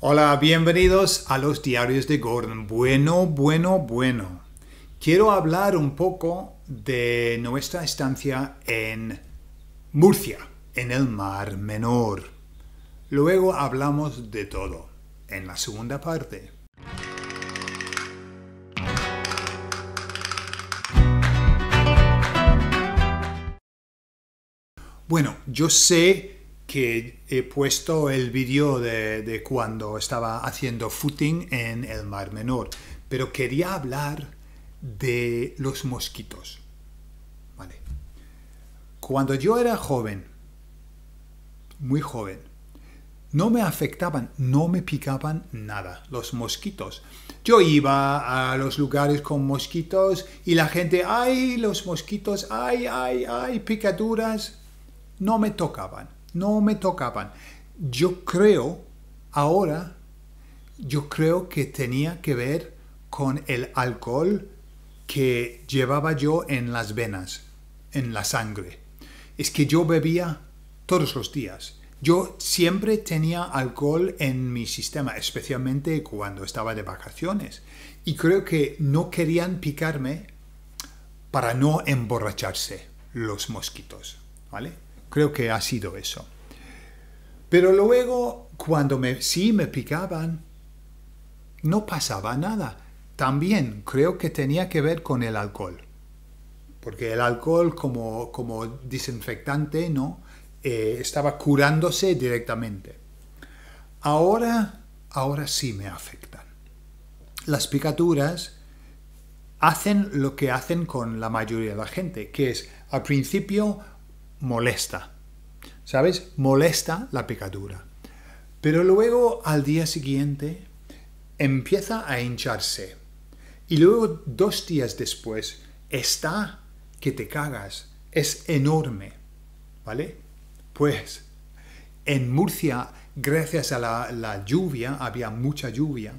Hola, bienvenidos a los diarios de Gordon. Bueno, bueno, bueno. Quiero hablar un poco de nuestra estancia en Murcia, en el Mar Menor. Luego hablamos de todo, en la segunda parte. Bueno, yo sé que he puesto el vídeo de, cuando estaba haciendo footing en el Mar Menor, pero quería hablar de los mosquitos. Cuando yo era joven, muy joven, no me afectaban, no me picaban nada los mosquitos. Yo iba a los lugares con mosquitos y la gente, ay, los mosquitos, ay, ay, ay, picaduras, no me tocaban no me tocaban. Yo creo, ahora, yo creo que tenía que ver con el alcohol que llevaba yo en las venas, en la sangre. Es que yo bebía todos los días. Yo siempre tenía alcohol en mi sistema, especialmente cuando estaba de vacaciones. Y creo que no querían picarme para no emborracharse los mosquitos, ¿vale? Creo que ha sido eso. Pero luego, cuando me, sí me picaban, no pasaba nada. También creo que tenía que ver con el alcohol. Porque el alcohol como, como desinfectante, ¿no? Eh, estaba curándose directamente. Ahora, ahora sí me afectan. Las picaturas. hacen lo que hacen con la mayoría de la gente, que es al principio molesta. ¿Sabes? Molesta la picadura. Pero luego al día siguiente empieza a hincharse. Y luego dos días después está que te cagas. Es enorme. ¿Vale? Pues en Murcia, gracias a la, la lluvia, había mucha lluvia.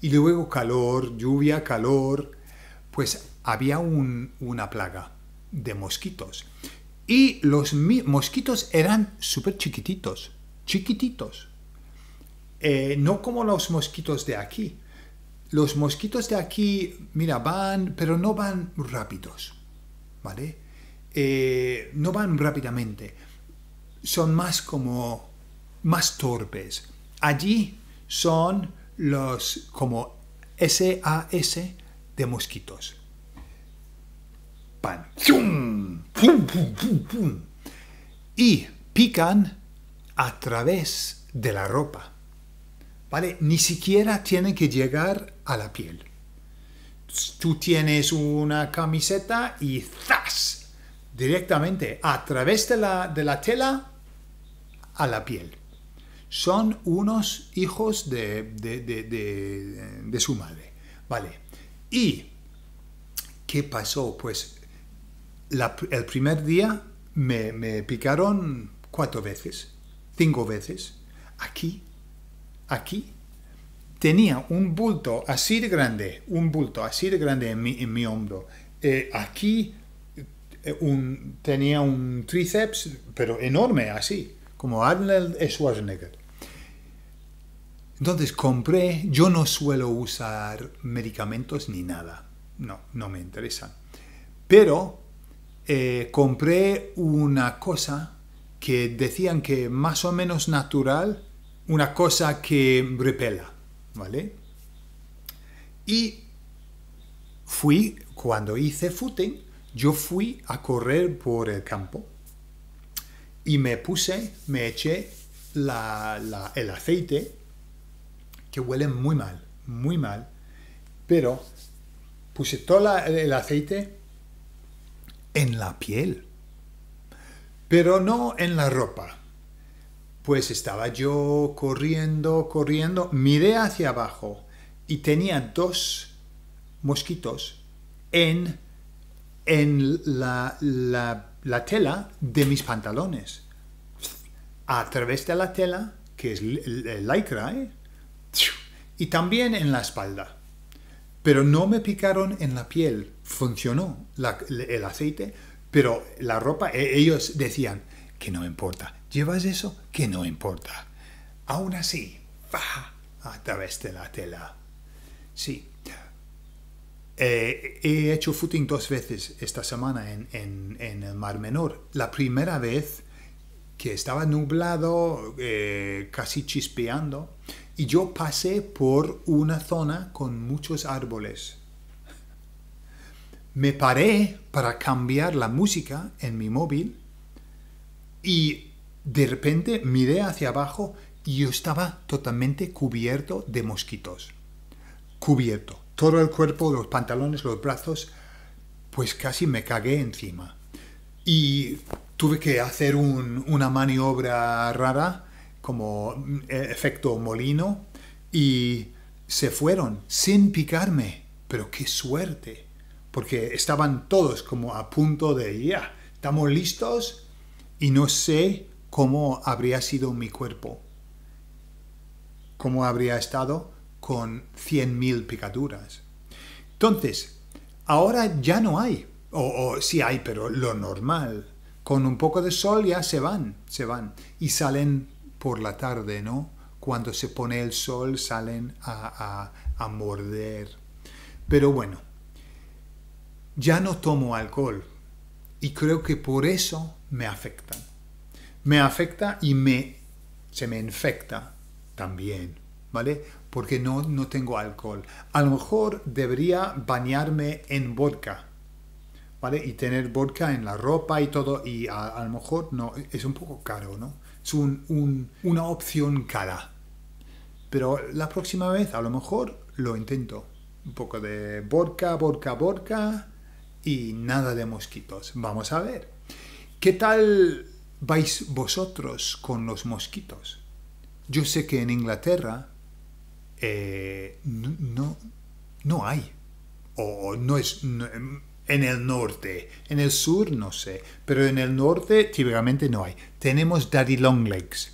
Y luego calor, lluvia, calor. Pues había un, una plaga de mosquitos. Y los mosquitos eran súper chiquititos, chiquititos. Eh, no como los mosquitos de aquí. Los mosquitos de aquí, mira, van, pero no van rápidos, ¿vale? Eh, no van rápidamente. Son más como, más torpes. Allí son los como SAS de mosquitos. ¡Pan! y pican a través de la ropa. ¿Vale? Ni siquiera tienen que llegar a la piel. Tú tienes una camiseta y ¡zas! Directamente a través de la, de la tela a la piel. Son unos hijos de, de, de, de su madre. ¿Vale? ¿Y qué pasó? Pues el primer día me, me, picaron cuatro veces, cinco veces. Aquí, aquí, tenía un bulto así de grande, un bulto así de grande en mi, hombro. Eh, aquí eh, tenía un tríceps, pero enorme, así, como Arnold Schwarzenegger. Entonces compré, yo no suelo usar medicamentos ni nada, no, no me interesan. Pero eh, compré una cosa que decían que más o menos natural, una cosa que repela, ¿vale? Y fui, cuando hice footing, yo fui a correr por el campo y me puse, me eché el aceite, que huele muy mal, muy mal, pero puse todo el aceite en la piel, pero no en la ropa. Pues estaba yo corriendo, corriendo, miré hacia abajo y tenía dos mosquitos en, en la, la, tela de mis pantalones. A través de la tela, que es lycra, ¿eh? y también en la espalda. Pero no me picaron en la piel, funcionó el aceite, pero la ropa, e, ellos decían, que no importa. ¿Llevas eso? Que no importa. Aún así, va, a través de la tela. Sí. Eh, he hecho footing dos veces esta semana en, en, el Mar Menor. La primera vez que estaba nublado, eh, casi chispeando, y yo pasé por una zona con muchos árboles me paré para cambiar la música en mi móvil y de repente miré hacia abajo y yo estaba totalmente cubierto de mosquitos. Cubierto. Todo el cuerpo, los pantalones, los brazos, pues casi me cagué encima. Y tuve que hacer una maniobra rara, como eh, efecto molino, y se fueron sin picarme. Pero qué suerte porque estaban todos como a punto de, ya, estamos listos y no sé cómo habría sido mi cuerpo, cómo habría estado con 100.000 picaduras. Entonces, ahora ya no hay, o, si sí hay, pero lo normal. Con un poco de sol ya se van, se van y salen por la tarde, ¿no? Cuando se pone el sol salen a, a morder. Pero bueno, ya no tomo alcohol y creo que por eso me afecta, Me afecta y me, se me infecta también, ¿vale? Porque no, no tengo alcohol. A lo mejor debería bañarme en vodka, ¿vale? Y tener vodka en la ropa y todo, y a, lo mejor no, es un poco caro, ¿no? Es una opción cara. Pero la próxima vez a lo mejor lo intento. Un poco de vodka, vodka, vodka y nada de mosquitos. Vamos a ver. ¿Qué tal vais vosotros con los mosquitos? Yo sé que en Inglaterra eh, no, no hay. O no es. Em, en el norte. En el sur no sé. Pero en el norte típicamente no hay. Tenemos daddy long legs.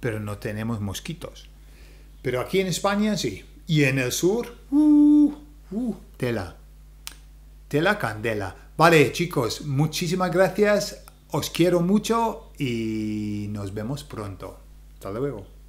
Pero no tenemos mosquitos. Pero aquí en España sí. Y en el sur, uh, uh, tela la candela. Vale, chicos, muchísimas gracias. Os quiero mucho y nos vemos pronto. Hasta luego.